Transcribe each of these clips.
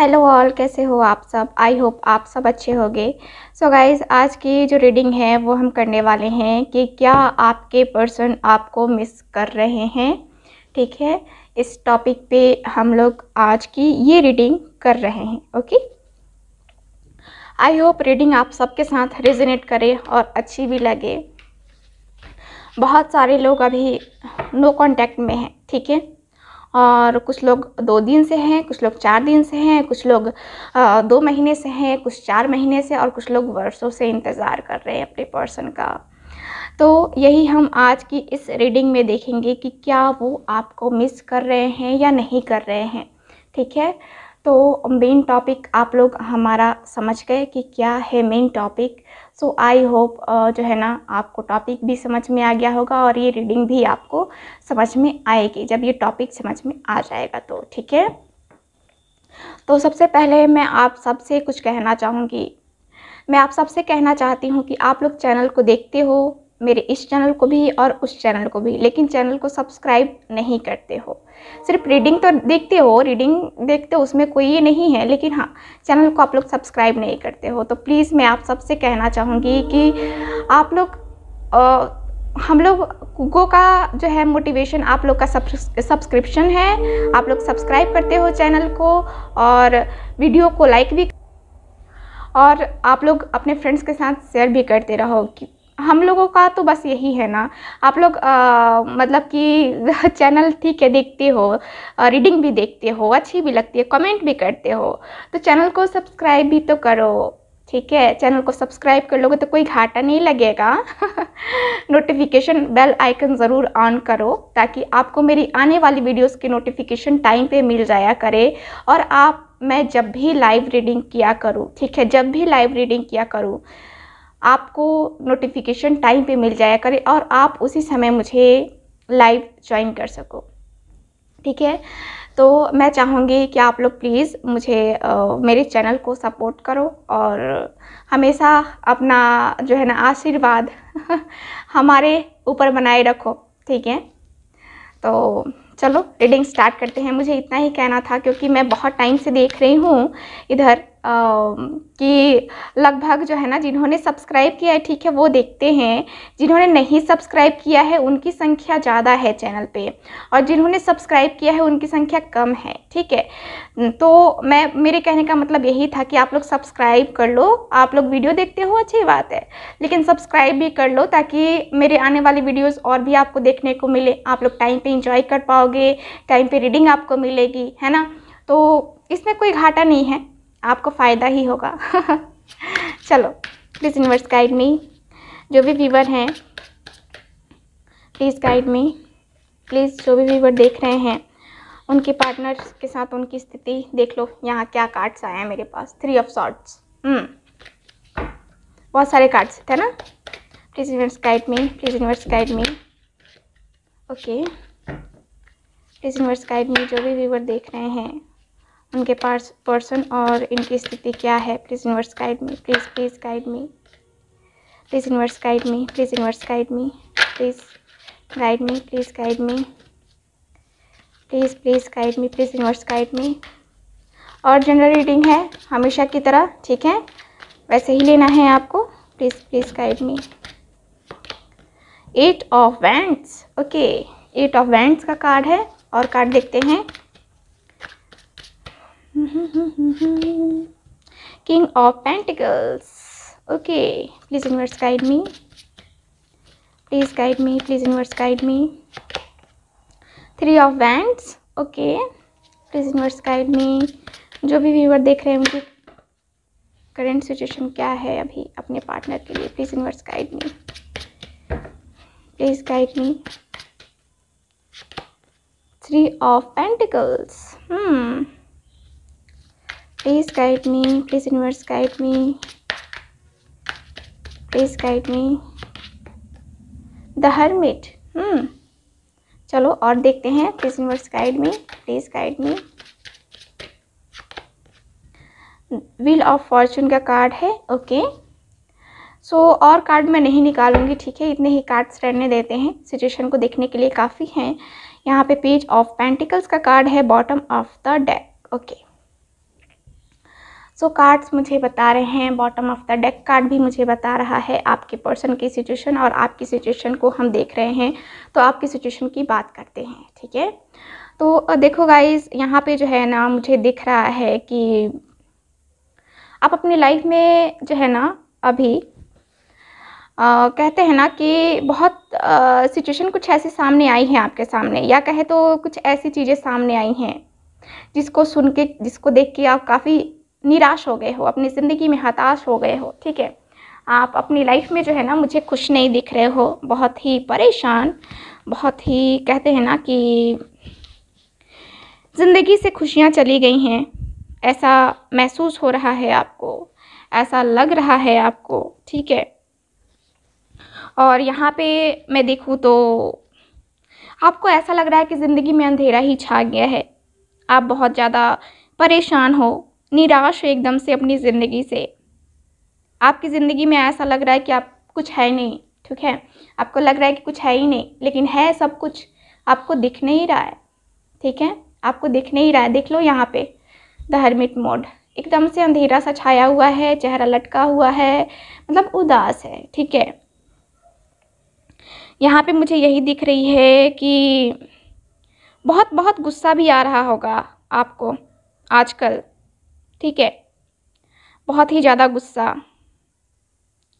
Hello all कैसे हो आप सब आई होप आप सब अच्छे होंगे सो गाइज़ आज की जो रीडिंग है वो हम करने वाले हैं कि क्या आपके पर्सन आपको मिस कर रहे हैं ठीक है इस टॉपिक पे हम लोग आज की ये रीडिंग कर रहे हैं ओके आई होप रीडिंग आप सबके साथ रिजनेट करे और अच्छी भी लगे बहुत सारे लोग अभी नो कॉन्टैक्ट में हैं ठीक है थीके? और कुछ लोग दो दिन से हैं कुछ लोग चार दिन से हैं कुछ लोग दो महीने से हैं कुछ चार महीने से और कुछ लोग वर्षों से इंतज़ार कर रहे हैं अपने पर्सन का तो यही हम आज की इस रीडिंग में देखेंगे कि क्या वो आपको मिस कर रहे हैं या नहीं कर रहे हैं ठीक है तो मेन टॉपिक आप लोग हमारा समझ गए कि क्या है main topic so I hope जो है ना आपको टॉपिक भी समझ में आ गया होगा और ये रीडिंग भी आपको समझ में आएगी जब ये टॉपिक समझ में आ जाएगा तो ठीक है तो सबसे पहले मैं आप सबसे कुछ कहना चाहूँगी मैं आप सबसे कहना चाहती हूँ कि आप लोग चैनल को देखते हो मेरे इस चैनल को भी और उस चैनल को भी लेकिन चैनल को सब्सक्राइब नहीं करते हो सिर्फ रीडिंग तो देखते हो रीडिंग देखते हो उसमें कोई ये नहीं है लेकिन हाँ चैनल को आप लोग सब्सक्राइब नहीं करते हो तो प्लीज़ मैं आप सबसे कहना चाहूँगी कि आप लोग हम लोग गो का जो है मोटिवेशन आप लोग का सब्सक्रिप्शन है आप लोग सब्सक्राइब करते हो चैनल को और वीडियो को लाइक भी और आप लोग अपने फ्रेंड्स के साथ शेयर भी करते रहो हम लोगों का तो बस यही है ना आप लोग मतलब कि चैनल ठीक है देखते हो रीडिंग भी देखते हो अच्छी भी लगती है कमेंट भी करते हो तो चैनल को सब्सक्राइब भी तो करो ठीक है चैनल को सब्सक्राइब कर लोगे तो कोई घाटा नहीं लगेगा नोटिफिकेशन बेल आइकन ज़रूर ऑन करो ताकि आपको मेरी आने वाली वीडियोस की नोटिफिकेशन टाइम पे मिल जाया करे और आप मैं जब भी लाइव रीडिंग किया करूँ ठीक है जब भी लाइव रीडिंग किया करूँ आपको नोटिफिकेशन टाइम पे मिल जाया करे और आप उसी समय मुझे लाइव ज्वाइन कर सको ठीक है तो मैं चाहूँगी कि आप लोग प्लीज़ मुझे आ, मेरे चैनल को सपोर्ट करो और हमेशा अपना जो है ना आशीर्वाद हमारे ऊपर बनाए रखो ठीक है तो चलो रीडिंग स्टार्ट करते हैं मुझे इतना ही कहना था क्योंकि मैं बहुत टाइम से देख रही हूँ इधर कि लगभग जो है ना जिन्होंने सब्सक्राइब किया है ठीक है वो देखते हैं जिन्होंने नहीं सब्सक्राइब किया है उनकी संख्या ज़्यादा है चैनल पे और जिन्होंने सब्सक्राइब किया है उनकी संख्या कम है ठीक है तो मैं मेरे कहने का मतलब यही था कि आप लोग सब्सक्राइब कर लो आप लोग वीडियो देखते हो अच्छी बात है लेकिन सब्सक्राइब भी कर लो ताकि मेरे आने वाली वीडियोज़ और भी आपको देखने को मिले आप लोग टाइम पर इंजॉय कर पाओगे टाइम पर रीडिंग आपको मिलेगी है ना तो इसमें कोई घाटा नहीं है आपको फ़ायदा ही होगा चलो प्लीज़ यूनिवर्स गाइड मी जो भी व्यूवर हैं प्लीज़ गाइड मी प्लीज़ जो भी व्यूवर देख रहे हैं उनके पार्टनर्स के साथ उनकी स्थिति देख लो यहाँ क्या कार्ड्स आया है मेरे पास थ्री ऑफ शॉर्ट्स बहुत सारे कार्ड्स थे ना please universe guide me please universe guide me okay please universe guide me जो भी व्यूवर देख रहे हैं उनके पास पर्सन और इनकी स्थिति क्या है please inverse guide me please please guide me please inverse guide me please inverse guide me please guide me please guide me please please guide me please inverse guide me और general reading है हमेशा की तरह ठीक है वैसे ही लेना है आपको please please guide me eight of wands okay eight of wands का कार्ड है और कार्ड देखते हैं king of pentacles okay please universe guide me please guide me please universe guide me three of wands okay please universe guide me जो भी viewer देख रहे हैं उनकी करेंट सिचुएशन क्या है अभी अपने पार्टनर के लिए please universe guide me please guide me three of pentacles hmm please guide me please universe guide me please guide me the hermit. Hmm. चलो और देखते हैं please universe guide me please guide me wheel of fortune का card है okay so so, और card मैं नहीं निकालूंगी ठीक है इतने ही कार्ड्स रहने देते हैं सिचुएशन को देखने के लिए काफ़ी हैं यहाँ पे पेज ऑफ पेंटिकल्स का कार्ड है bottom of the deck okay okay. So so, cards मुझे बता रहे हैं bottom of the deck card भी मुझे बता रहा है आपके पर्सन की सिचुएशन और आपकी सिचुएशन को हम देख रहे हैं तो आपकी सिचुएशन की बात करते हैं ठीक है तो देखो गाइज यहाँ पे जो है ना मुझे दिख रहा है कि आप अपनी लाइफ में जो है ना अभी Uh, कहते हैं ना कि बहुत सिचुएशन कुछ ऐसी सामने आई है आपके सामने या कहे तो कुछ ऐसी चीज़ें सामने आई हैं जिसको सुन के जिसको देख के आप काफ़ी निराश हो गए हो अपनी ज़िंदगी में हताश हो गए हो ठीक है आप अपनी लाइफ में जो है ना मुझे खुश नहीं दिख रहे हो बहुत ही परेशान बहुत ही कहते हैं ना कि ज़िंदगी से खुशियाँ चली गई हैं ऐसा महसूस हो रहा है आपको ऐसा लग रहा है आपको ठीक है और यहाँ पे मैं देखूँ तो आपको ऐसा लग रहा है कि ज़िंदगी में अंधेरा ही छा गया है आप बहुत ज़्यादा परेशान हो निराश है एकदम से अपनी ज़िंदगी से आपकी ज़िंदगी में ऐसा लग रहा है कि आप कुछ है नहीं ठीक है आपको लग रहा है कि कुछ है ही नहीं लेकिन है सब कुछ आपको दिख नहीं रहा है ठीक है आपको दिख नहीं रहा है देख लो यहाँ पे द हरमिट मोड एकदम से अंधेरा सा छाया हुआ है चेहरा लटका हुआ है मतलब उदास है ठीक है यहाँ पे मुझे यही दिख रही है कि बहुत बहुत गुस्सा भी आ रहा होगा आपको आजकल ठीक है बहुत ही ज़्यादा गुस्सा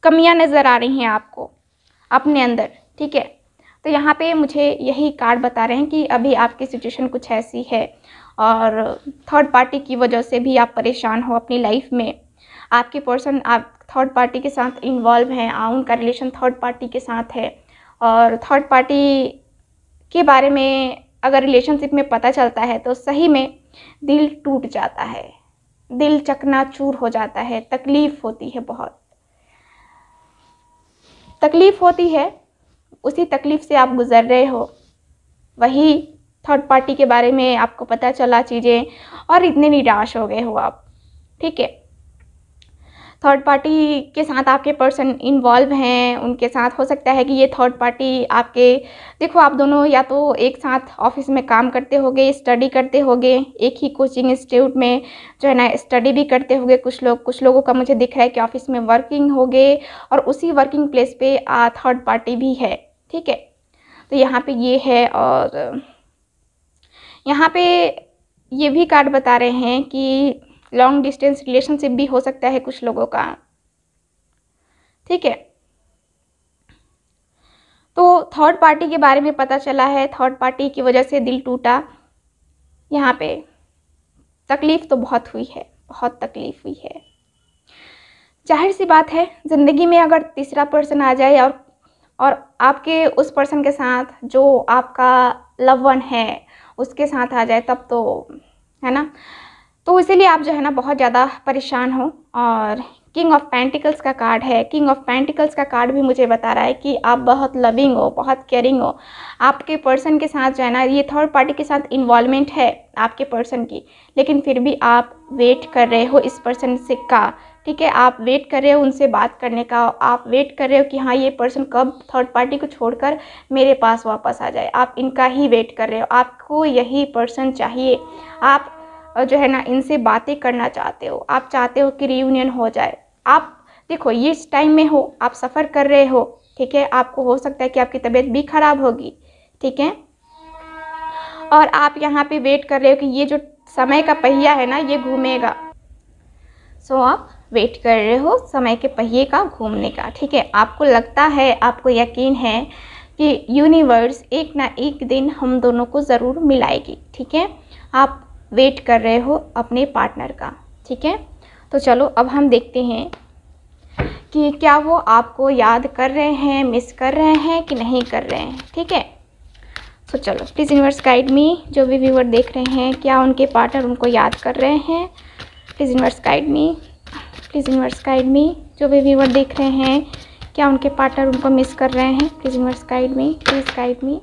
कमियां नज़र आ रही हैं आपको अपने अंदर ठीक है तो यहाँ पे मुझे यही कार्ड बता रहे हैं कि अभी आपकी सिचुएशन कुछ ऐसी है और थर्ड पार्टी की वजह से भी आप परेशान हो अपनी लाइफ में आपके पर्सन आप थर्ड पार्टी के साथ इन्वॉल्व हैं उनका रिलेशन थर्ड पार्टी के साथ है और थर्ड पार्टी के बारे में अगर रिलेशनशिप में पता चलता है तो सही में दिल टूट जाता है दिल चकनाचूर हो जाता है तकलीफ़ होती है बहुत तकलीफ़ होती है उसी तकलीफ़ से आप गुज़र रहे हो वही थर्ड पार्टी के बारे में आपको पता चला चीज़ें और इतने निराश हो गए हो आप ठीक है थर्ड पार्टी के साथ आपके पर्सन इन्वॉल्व हैं उनके साथ हो सकता है कि ये थर्ड पार्टी आपके देखो आप दोनों या तो एक साथ ऑफिस में काम करते होगे स्टडी करते होगे एक ही कोचिंग इंस्टीट्यूट में जो है ना स्टडी भी करते होगे कुछ लोग कुछ लोगों का मुझे दिख रहा है कि ऑफिस में वर्किंग होगे और उसी वर्किंग प्लेस पर थर्ड पार्टी भी है ठीक है तो यहाँ पर ये है और यहाँ पे ये भी कार्ड बता रहे हैं कि लॉन्ग डिस्टेंस रिलेशनशिप भी हो सकता है कुछ लोगों का ठीक है तो थर्ड पार्टी के बारे में पता चला है थर्ड पार्टी की वजह से दिल टूटा यहाँ पे तकलीफ़ तो बहुत हुई है बहुत तकलीफ़ हुई है जाहिर सी बात है ज़िंदगी में अगर तीसरा पर्सन आ जाए और और आपके उस पर्सन के साथ जो आपका लव वन है उसके साथ आ जाए तब तो है ना तो इसीलिए आप जो है ना बहुत ज़्यादा परेशान हो और किंग ऑफ पेंटिकल्स का कार्ड है किंग ऑफ पेंटिकल्स का कार्ड भी मुझे बता रहा है कि आप बहुत लविंग हो बहुत केयरिंग हो आपके पर्सन के साथ जो है ना ये थर्ड पार्टी के साथ इन्वॉलमेंट है आपके पर्सन की लेकिन फिर भी आप वेट कर रहे हो इस पर्सन से का ठीक है आप वेट कर रहे हो उनसे बात करने का आप वेट कर रहे हो कि हाँ ये पर्सन कब थर्ड पार्टी को छोड़कर मेरे पास वापस आ जाए आप इनका ही वेट कर रहे हो आपको यही पर्सन चाहिए आप जो है ना इनसे बातें करना चाहते हो आप चाहते हो कि रीयूनियन हो जाए आप देखो ये इस टाइम में हो आप सफ़र कर रहे हो ठीक है आपको हो सकता है कि आपकी तबीयत भी ख़राब होगी ठीक है और आप यहाँ पे वेट कर रहे हो कि ये जो समय का पहिया है ना ये घूमेगा सो so, आप वेट कर रहे हो समय के पहिए का घूमने का ठीक है आपको लगता है आपको यकीन है कि यूनिवर्स एक ना एक दिन हम दोनों को ज़रूर मिलाएगी ठीक है आप वेट कर रहे हो अपने पार्टनर का ठीक है तो चलो अब हम देखते हैं कि क्या वो आपको याद कर रहे हैं मिस कर रहे हैं कि नहीं कर रहे हैं ठीक है सो तो चलो प्लीज़ यूनिवर्स गाइड मी जो भी व्यूवर देख रहे हैं क्या उनके पार्टनर उनको याद कर रहे हैं please universe guide me please universe guide me जो भी व्यूवर देख रहे हैं क्या उनके पार्टनर उनको मिस कर रहे हैं please universe guide me please guide me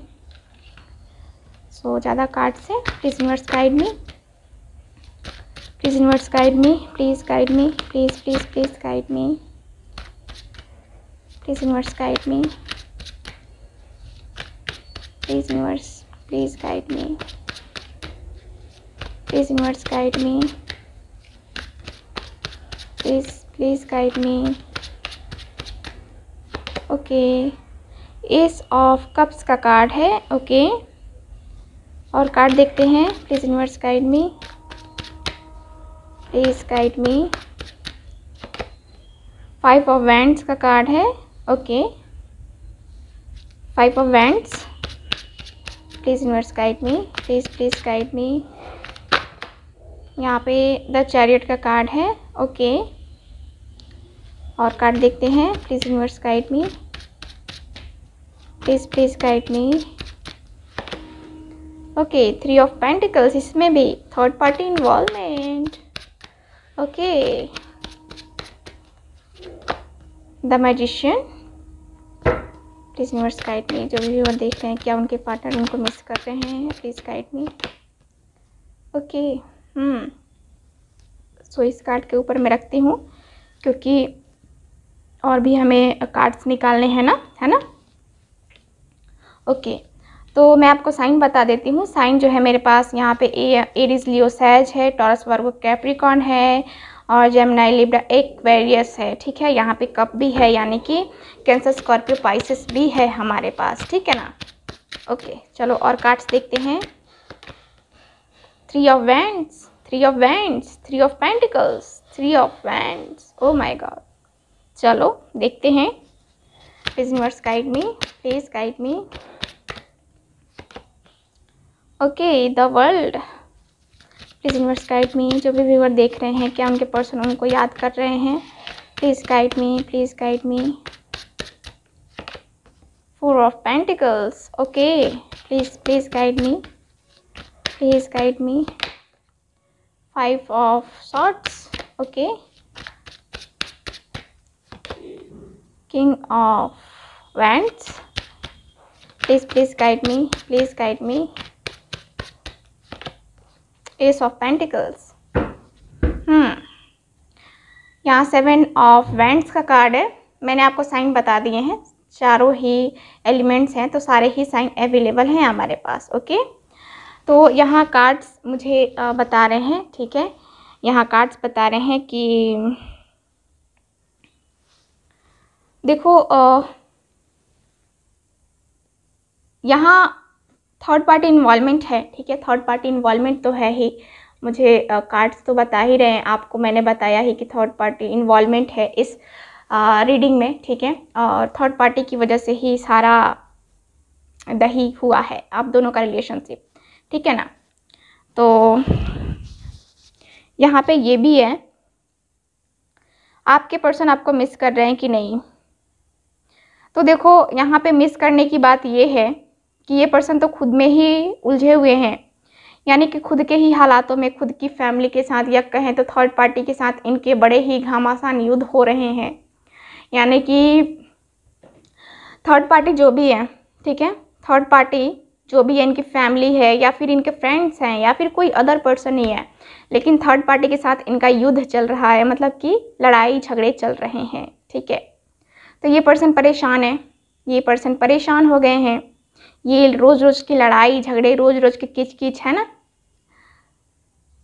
so ज़्यादा कार्ड से please universe guide me please inverts guide me please guide me please please please guide me please inverts guide me please inverts please guide me please inverts guide me please please guide me okay ace of cups का card है okay और card देखते हैं please inverts guide me इस card में five of wands का card है okay five of wands please inverse guide me please please guide me यहाँ पे द चैरियट का कार्ड है ओके और कार्ड देखते हैं please inverse guide me please please guide me okay three of pentacles इसमें भी थर्ड पार्टी इन्वॉल्व है okay the magician please universe guide me जो व्यूअर देख रहे हैं क्या उनके पार्टनर उनको मिस कर रहे हैं please guide me okay so इस कार्ड के ऊपर मैं रखती हूँ क्योंकि और भी हमें कार्ड्स निकालने हैं ना है ना ओके okay. तो मैं आपको साइन बता देती हूँ साइन जो है मेरे पास यहाँ पे एरिज लियो सैज है टॉरस वर्गो कैप्रिकॉन है और जेमनाई लिब्रा वेरियस है ठीक है यहाँ पे कप भी है यानी कि कैंसर स्कॉर्पियो पाइसिस भी है हमारे पास ठीक है ना ओके चलो और कार्ड्स देखते हैं three of wands three of wands three of pentacles three of wands oh my god चलो देखते हैं please universe guide me please guide me okay the world please universe guide me जो भी viewer देख रहे हैं क्या उनके पर्सन उनको याद कर रहे हैं please guide me please guide me four of pentacles okay please please guide me please guide me five of swords okay king of wands please please guide me please guide me ace of pentacles hmm यहाँ seven of wands का card है मैंने आपको sign बता दिए हैं चारों ही elements हैं तो सारे ही साइन अवेलेबल हैं हमारे पास ओके तो यहाँ कार्ड्स मुझे बता रहे हैं ठीक है यहाँ कार्ड्स बता रहे हैं कि देखो यहाँ थर्ड पार्टी इन्वॉलमेंट है ठीक है थर्ड पार्टी इन्वॉलमेंट तो है ही मुझे कार्ड्स तो बता ही रहे हैं आपको मैंने बताया ही कि थर्ड पार्टी इन्वॉलमेंट है इस रीडिंग में ठीक है और थर्ड पार्टी की वजह से ही सारा दही हुआ है आप दोनों का रिलेशनशिप ठीक है ना तो यहाँ पे ये भी है आपके पर्सन आपको मिस कर रहे हैं कि नहीं तो देखो यहाँ पे मिस करने की बात ये है कि ये पर्सन तो खुद में ही उलझे हुए हैं यानी कि खुद के ही हालातों में खुद की फैमिली के साथ या कहें तो थर्ड पार्टी के साथ इनके बड़े ही घामासान युद्ध हो रहे हैं यानी कि थर्ड पार्टी जो भी है ठीक है थर्ड पार्टी जो भी है इनकी फैमिली है या फिर इनके फ्रेंड्स हैं या फिर कोई अदर पर्सन ही है लेकिन थर्ड पार्टी के साथ इनका युद्ध चल रहा है मतलब कि लड़ाई झगड़े चल रहे हैं ठीक है तो ये पर्सन परेशान है ये पर्सन परेशान हो गए हैं ये रोज़ रोज़ की लड़ाई झगड़े रोज़ रोज़ की किच किच है ना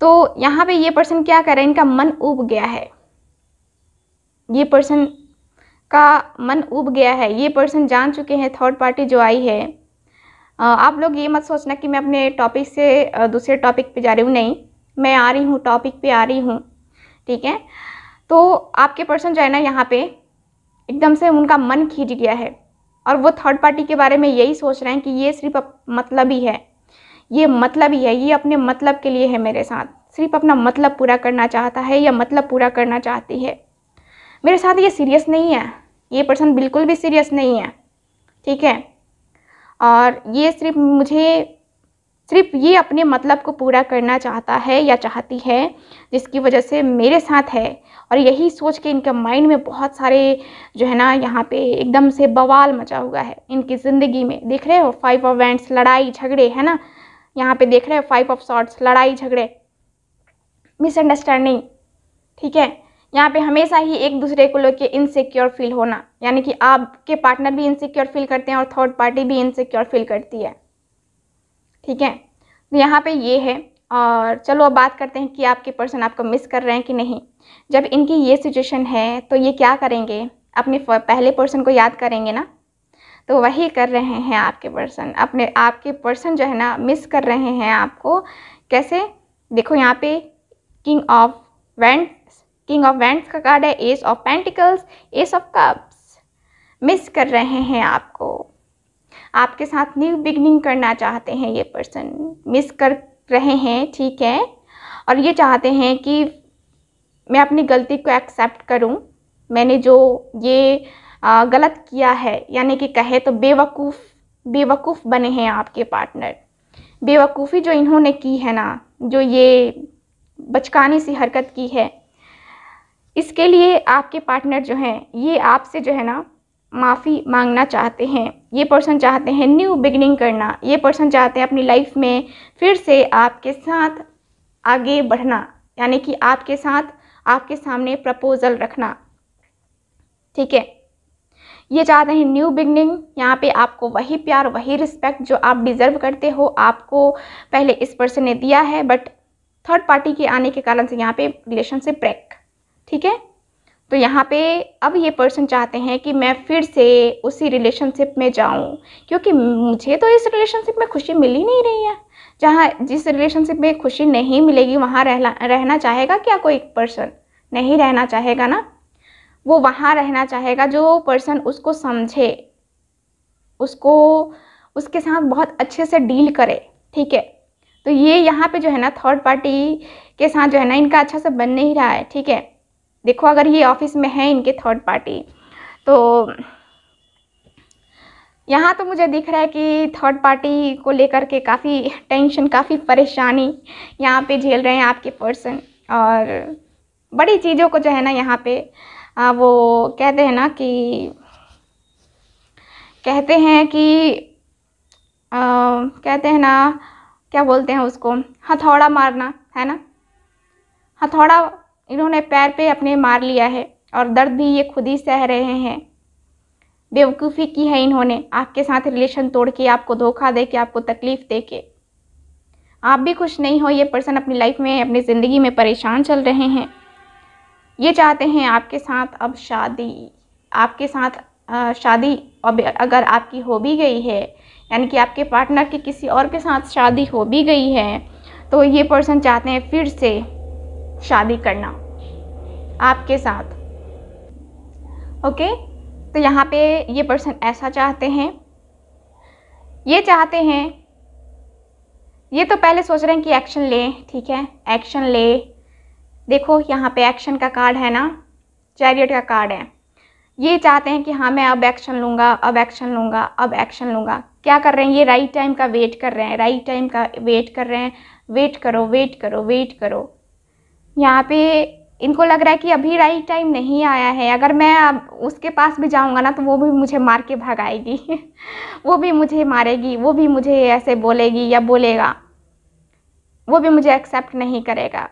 तो यहाँ पे ये पर्सन क्या कर रहा है इनका मन उब गया है ये पर्सन का मन उब गया है ये पर्सन जान चुके हैं थर्ड पार्टी जो आई है आप लोग ये मत सोचना कि मैं अपने टॉपिक से दूसरे टॉपिक पे जा रही हूँ नहीं मैं आ रही हूँ टॉपिक पे आ रही हूँ ठीक है तो आपके पर्सन जो है ना यहाँ पे एकदम से उनका मन खींच गया है और वो थर्ड पार्टी के बारे में यही सोच रहे हैं कि ये सिर्फ मतलब ही है ये मतलब ही है ये अपने मतलब के लिए है मेरे साथ सिर्फ अपना मतलब पूरा करना चाहता है या मतलब पूरा करना चाहती है मेरे साथ ये सीरियस नहीं है ये पर्सन बिल्कुल भी सीरियस नहीं है ठीक है और ये सिर्फ मुझे सिर्फ ये अपने मतलब को पूरा करना चाहता है या चाहती है जिसकी वजह से मेरे साथ है और यही सोच के इनके माइंड में बहुत सारे जो है ना यहाँ पे एकदम से बवाल मचा हुआ है इनकी ज़िंदगी में देख रहे हो फाइव ऑफ वेंट्स लड़ाई झगड़े है ना यहाँ पे देख रहे हो फाइव ऑफ शॉर्ट्स लड़ाई झगड़े मिसअंडरस्टैंडिंग ठीक है यहाँ पे हमेशा ही एक दूसरे को लेकर इनसिक्योर फील होना यानी कि आपके पार्टनर भी इनसिक्योर फील करते हैं और थर्ड पार्टी भी इनसिक्योर फील करती है ठीक है तो यहाँ पे ये है और चलो अब बात करते हैं कि आपके पर्सन आपको मिस कर रहे हैं कि नहीं जब इनकी ये सिचुएशन है तो ये क्या करेंगे अपने पहले पर्सन को याद करेंगे ना तो वही कर रहे हैं आपके पर्सन अपने आपके पर्सन जो है ना मिस कर रहे हैं आपको कैसे देखो यहाँ पे king of wands king of wands का कार्ड है ace of pentacles ace of cups miss कर रहे हैं आपको आपके साथ न्यू बिगनिंग करना चाहते हैं ये पर्सन मिस कर रहे हैं ठीक है और ये चाहते हैं कि मैं अपनी गलती को एक्सेप्ट करूं मैंने जो ये गलत किया है यानी कि कहे तो बेवकूफ़ बेवकूफ़ बने हैं आपके पार्टनर बेवकूफ़ी जो इन्होंने की है ना जो ये बचकानी सी हरकत की है इसके लिए आपके पार्टनर जो हैं ये आपसे जो है ना माफ़ी मांगना चाहते हैं ये पर्सन चाहते हैं न्यू बिगनिंग करना ये पर्सन चाहते हैं अपनी लाइफ में फिर से आपके साथ आगे बढ़ना यानी कि आपके साथ आपके सामने प्रपोज़ल रखना ठीक है ये चाहते हैं न्यू बिगनिंग यहाँ पे आपको वही प्यार वही रिस्पेक्ट जो आप डिज़र्व करते हो आपको पहले इस पर्सन ने दिया है बट थर्ड पार्टी के आने के कारण से यहाँ पे रिलेशनशिप ब्रेक ठीक है तो यहाँ पे अब ये पर्सन चाहते हैं कि मैं फिर से उसी रिलेशनशिप में जाऊँ क्योंकि मुझे तो इस रिलेशनशिप में खुशी मिल ही नहीं रही है जहाँ जिस रिलेशनशिप में खुशी नहीं मिलेगी वहाँ रहना रहना चाहेगा क्या कोई पर्सन नहीं रहना चाहेगा ना वो वहाँ रहना चाहेगा जो पर्सन उसको समझे उसको उसके साथ बहुत अच्छे से डील करे ठीक है तो ये यहाँ पे जो है ना थर्ड पार्टी के साथ जो है ना इनका अच्छा सा बन नहीं रहा है ठीक है देखो अगर ये ऑफिस में है इनके थर्ड पार्टी तो यहाँ तो मुझे दिख रहा है कि थर्ड पार्टी को लेकर के काफ़ी टेंशन काफ़ी परेशानी यहाँ पे झेल रहे हैं आपके पर्सन और बड़ी चीज़ों को जो है ना यहाँ पे वो कहते हैं ना कि कहते हैं कि आ, कहते हैं ना क्या बोलते हैं उसको हथौड़ा मारना है ना हथौड़ा इन्होंने पैर पे अपने मार लिया है और दर्द भी ये खुद ही सह रहे हैं बेवकूफ़ी की है इन्होंने आपके साथ रिलेशन तोड़ के आपको धोखा दे के आपको तकलीफ़ दे के आप भी खुश नहीं हो ये पर्सन अपनी लाइफ में अपनी ज़िंदगी में परेशान चल रहे हैं ये चाहते हैं आपके साथ अब शादी आपके साथ शादी अब अगर आपकी हो भी गई है यानी कि आपके पार्टनर की किसी और के साथ शादी हो भी गई है तो ये पर्सन चाहते हैं फिर से शादी करना आपके साथ ओके तो यहाँ पे ये पर्सन ऐसा चाहते हैं ये चाहते हैं ये तो पहले सोच रहे हैं कि एक्शन लें ठीक है एक्शन ले देखो यहाँ पे एक्शन का कार्ड है ना चैरियट का कार्ड है ये चाहते हैं कि हाँ मैं अब एक्शन लूँगा अब एक्शन लूँगा अब एक्शन लूँगा क्या कर रहे हैं ये राइट टाइम का वेट कर रहे हैं राइट टाइम का वेट कर रहे हैं वेट करो वेट करो वेट करो यहाँ पे इनको लग रहा है कि अभी राइट टाइम नहीं आया है अगर मैं अब उसके पास भी जाऊंगा ना तो वो भी मुझे मार के भगाएगी वो भी मुझे मारेगी वो भी मुझे ऐसे बोलेगी या बोलेगा वो भी मुझे एक्सेप्ट नहीं करेगा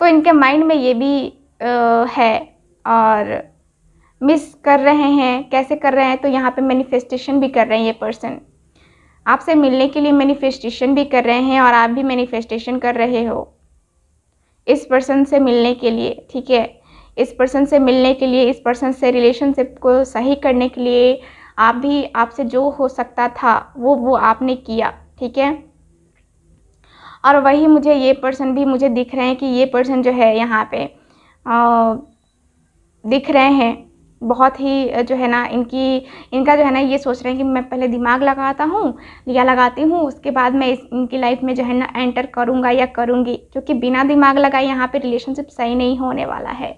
तो इनके माइंड में ये भी आ, है और मिस कर रहे हैं कैसे कर रहे हैं तो यहाँ पे मैनिफेस्टेशन भी कर रहे हैं ये पर्सन आपसे मिलने के लिए मैनिफेस्टेशन भी कर रहे हैं और आप भी मैनिफेस्टेशन कर रहे हो इस पर्सन से मिलने के लिए ठीक है इस पर्सन से मिलने के लिए इस पर्सन से रिलेशनशिप को सही करने के लिए आप भी आपसे जो हो सकता था वो वो आपने किया ठीक है और वही मुझे ये पर्सन भी मुझे दिख रहे हैं कि ये पर्सन जो है यहाँ पे आ, दिख रहे हैं बहुत ही जो है ना इनकी इनका जो है ना ये सोच रहे हैं कि मैं पहले दिमाग लगाता हूँ या लगाती हूँ उसके बाद मैं इस इनकी लाइफ में जो है ना एंटर करूँगा या करूँगी क्योंकि बिना दिमाग लगाए यहाँ पर रिलेशनशिप सही नहीं होने वाला है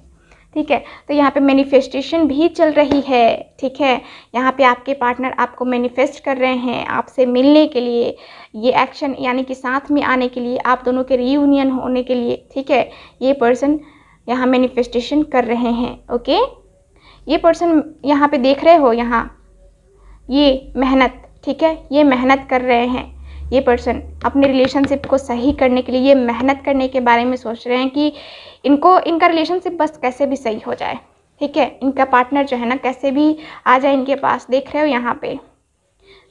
ठीक है तो यहाँ पे मैनिफेस्टेशन भी चल रही है ठीक है यहाँ पे आपके पार्टनर आपको मैनिफेस्ट कर रहे हैं आपसे मिलने के लिए ये एक्शन यानी कि साथ में आने के लिए आप दोनों के रीयूनियन होने के लिए ठीक है ये पर्सन यहाँ मैनिफेस्टेशन कर रहे हैं ओके ये पर्सन यहाँ पे देख रहे हो यहाँ ये मेहनत ठीक है ये मेहनत कर रहे हैं ये पर्सन अपने रिलेशनशिप को सही करने के लिए ये मेहनत करने के बारे में सोच रहे हैं कि इनको इनका रिलेशनशिप बस कैसे भी सही हो जाए ठीक है इनका पार्टनर जो है ना कैसे भी आ जाए इनके पास देख रहे हो यहाँ पे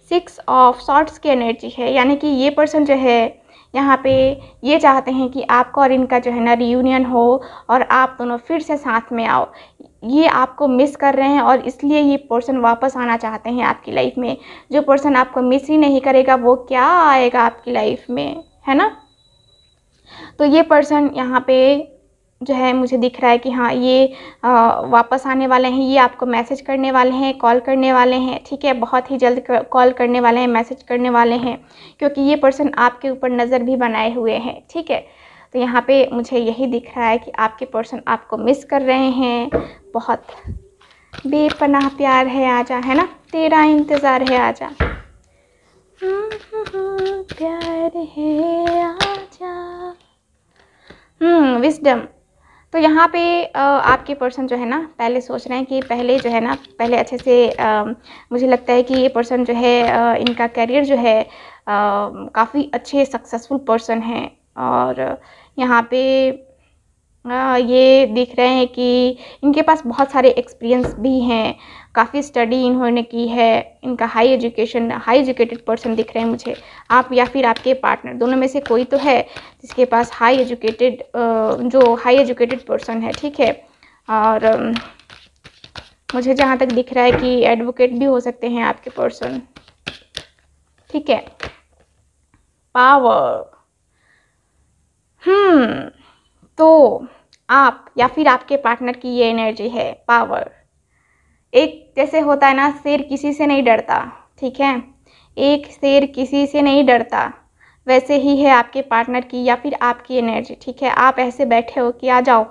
सिक्स ऑफ शॉर्ट्स की एनर्जी है यानी कि ये पर्सन जो है यहाँ पे ये चाहते हैं कि आपका और इनका जो है ना रियूनियन हो और आप दोनों फिर से साथ में आओ ये आपको मिस कर रहे हैं और इसलिए ये पर्सन वापस आना चाहते हैं आपकी लाइफ में जो पर्सन आपको मिस ही नहीं करेगा वो क्या आएगा आपकी लाइफ में है ना तो ये पर्सन यहाँ पे जो है मुझे दिख रहा है कि हाँ ये आ, वापस आने वाले हैं ये आपको मैसेज करने वाले हैं कॉल करने वाले हैं ठीक है बहुत ही जल्द कर, कॉल करने वाले हैं मैसेज करने वाले हैं क्योंकि ये पर्सन आपके ऊपर नज़र भी बनाए हुए हैं ठीक है तो यहाँ पे मुझे यही दिख रहा है कि आपके पर्सन आपको मिस कर रहे हैं बहुत बेपनाह प्यार है आजा है ना तेरा इंतज़ार है आजा प्यार है आजा विस्डम हम्म, तो यहाँ पे आपके पर्सन जो है ना पहले सोच रहे हैं कि पहले जो है ना पहले अच्छे से आ, मुझे लगता है कि ये पर्सन जो है आ, इनका करियर जो है काफ़ी अच्छे सक्सेसफुल पर्सन है और यहाँ पे हाँ, ये दिख रहे हैं कि इनके पास बहुत सारे एक्सपीरियंस भी हैं काफ़ी स्टडी इन्होंने की है इनका high education high educated person दिख रहे हैं मुझे आप या फिर आपके पार्टनर दोनों में से कोई तो है जिसके पास हाई एजुकेटेड जो हाई एजुकेटेड पर्सन है ठीक है और मुझे जहाँ तक दिख रहा है कि एडवोकेट भी हो सकते हैं आपके पर्सन ठीक है पावर हम्म hmm. तो आप या फिर आपके पार्टनर की ये एनर्जी है पावर एक जैसे होता है ना शेर किसी से नहीं डरता ठीक है एक शेर किसी से नहीं डरता वैसे ही है आपके पार्टनर की या फिर आपकी एनर्जी ठीक है आप ऐसे बैठे हो कि आ जाओ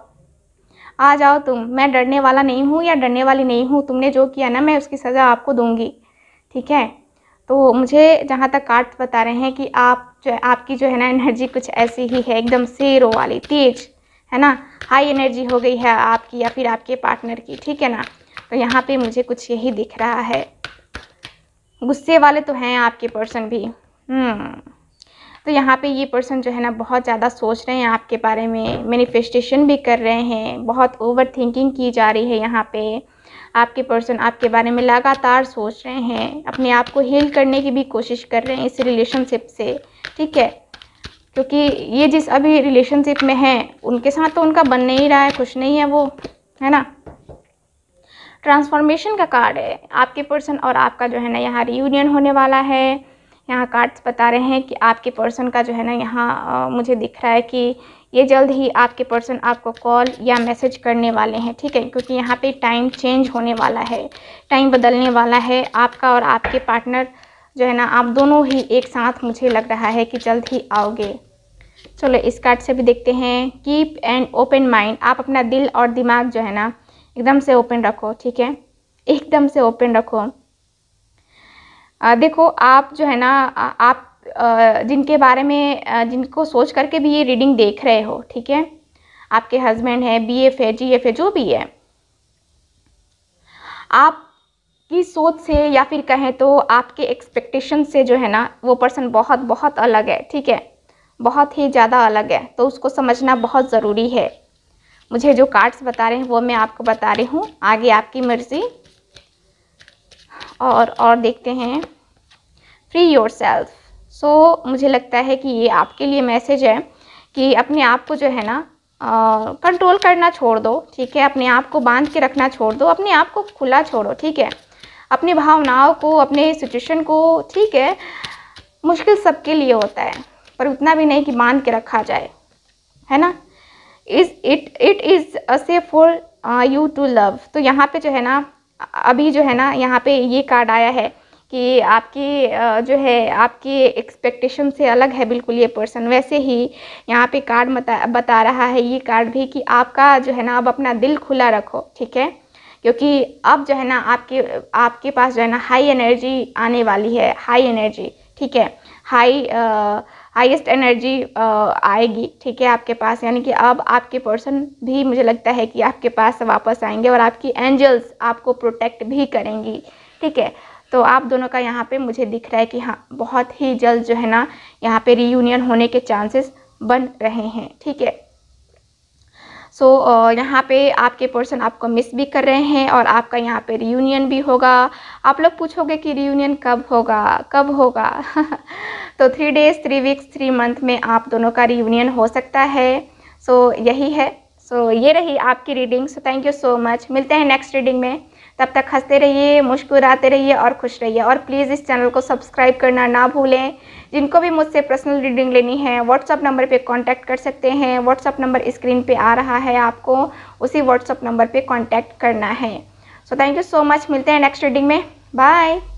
आ जाओ तुम मैं डरने वाला नहीं हूँ या डरने वाली नहीं हूँ तुमने जो किया ना मैं उसकी सज़ा आपको दूंगी ठीक है तो मुझे जहाँ तक कार्ड बता रहे हैं कि आप जो आपकी जो है ना एनर्जी कुछ ऐसी ही है एकदम शेरों वाली तेज़ है ना हाई एनर्जी हो गई है आपकी या फिर आपके पार्टनर की ठीक है ना तो यहाँ पे मुझे कुछ यही दिख रहा है गुस्से वाले तो हैं आपके पर्सन भी हम्म। तो यहाँ पे ये पर्सन जो है ना बहुत ज़्यादा सोच रहे हैं आपके बारे में मैनिफेस्टेशन भी कर रहे हैं बहुत ओवर थिंकिंग की जा रही है यहाँ पे आपके पर्सन आपके बारे में लगातार सोच रहे हैं अपने आप को हील करने की भी कोशिश कर रहे हैं इस रिलेशनशिप से ठीक है क्योंकि ये जिस अभी रिलेशनशिप में हैं उनके साथ तो उनका बन नहीं रहा है खुश नहीं है वो है ना ट्रांसफॉर्मेशन का कार्ड है आपके पर्सन और आपका जो है ना यहाँ रियूनियन होने वाला है यहाँ कार्ड्स बता रहे हैं कि आपके पर्सन का जो है ना यहाँ मुझे दिख रहा है कि ये जल्द ही आपके पर्सन आपको कॉल या मैसेज करने वाले हैं ठीक है क्योंकि यहाँ पे टाइम चेंज होने वाला है टाइम बदलने वाला है आपका और आपके पार्टनर जो है ना आप दोनों ही एक साथ मुझे लग रहा है कि जल्द ही आओगे चलो इस कार्ड से भी देखते हैं कीप एंड ओपन माइंड आप अपना दिल और दिमाग जो है ना एकदम से ओपन रखो ठीक है एकदम से ओपन रखो आ, देखो आप जो है ना आप जिनके बारे में जिनको सोच करके भी ये रीडिंग देख रहे हो ठीक है आपके हस्बैंड है बी एफ है जी एफ है जो भी है आप की सोच से या फिर कहें तो आपके एक्सपेक्टेशन से जो है ना वो पर्सन बहुत बहुत अलग है ठीक है बहुत ही ज़्यादा अलग है तो उसको समझना बहुत ज़रूरी है मुझे जो कार्ड्स बता रहे हैं वो मैं आपको बता रही हूँ आगे आपकी मर्ज़ी और और देखते हैं फ्री योर सेल्फ सो मुझे लगता है कि ये आपके लिए मैसेज है कि अपने आप को जो है ना कंट्रोल करना छोड़ दो ठीक है अपने आप को बांध के रखना छोड़ दो अपने आप को खुला छोड़ो ठीक है अपनी भावनाओं को अपने सिचुएशन को ठीक है मुश्किल सबके लिए होता है पर उतना भी नहीं कि मान के रखा जाए है ना is it it is a safe for you to love तो यहाँ पे जो है ना अभी जो है ना यहाँ पे ये कार्ड आया है कि आपकी uh, जो है आपके एक्सपेक्टेशन से अलग है बिल्कुल ये पर्सन वैसे ही यहाँ पे कार्ड बता बता रहा है ये कार्ड भी कि आपका जो है ना अब अपना दिल खुला रखो ठीक है क्योंकि अब जो है ना आपके आपके पास जो है ना हाई एनर्जी आने वाली है हाई एनर्जी ठीक है हाई हाईएस्ट एनर्जी आएगी ठीक है आपके पास यानी कि अब आपके पर्सन भी मुझे लगता है कि आपके पास वापस आएंगे और आपकी एंजल्स आपको प्रोटेक्ट भी करेंगी ठीक है तो आप दोनों का यहाँ पे मुझे दिख रहा है कि हाँ बहुत ही जल्द जो है ना यहाँ पे रीयूनियन होने के चांसेस बन रहे हैं ठीक है सो so, uh, यहाँ पे आपके पर्सन आपको मिस भी कर रहे हैं और आपका यहाँ पे रियूनियन भी होगा आप लोग पूछोगे कि रियूनियन कब होगा कब होगा तो three days three weeks three month में आप दोनों का रियूनियन हो सकता है सो so, यही है सो so, ये रही आपकी reading so thank you so much मिलते हैं नेक्स्ट रीडिंग में तब तक हंसते रहिए मुस्कुराते रहिए और खुश रहिए और प्लीज़ इस चैनल को सब्सक्राइब करना ना भूलें जिनको भी मुझसे पर्सनल रीडिंग लेनी है व्हाट्सअप नंबर पे कांटेक्ट कर सकते हैं व्हाट्सअप नंबर स्क्रीन पे आ रहा है आपको उसी व्हाट्सअप नंबर पे कांटेक्ट करना है so thank you so much मिलते हैं नेक्स्ट रीडिंग में बाय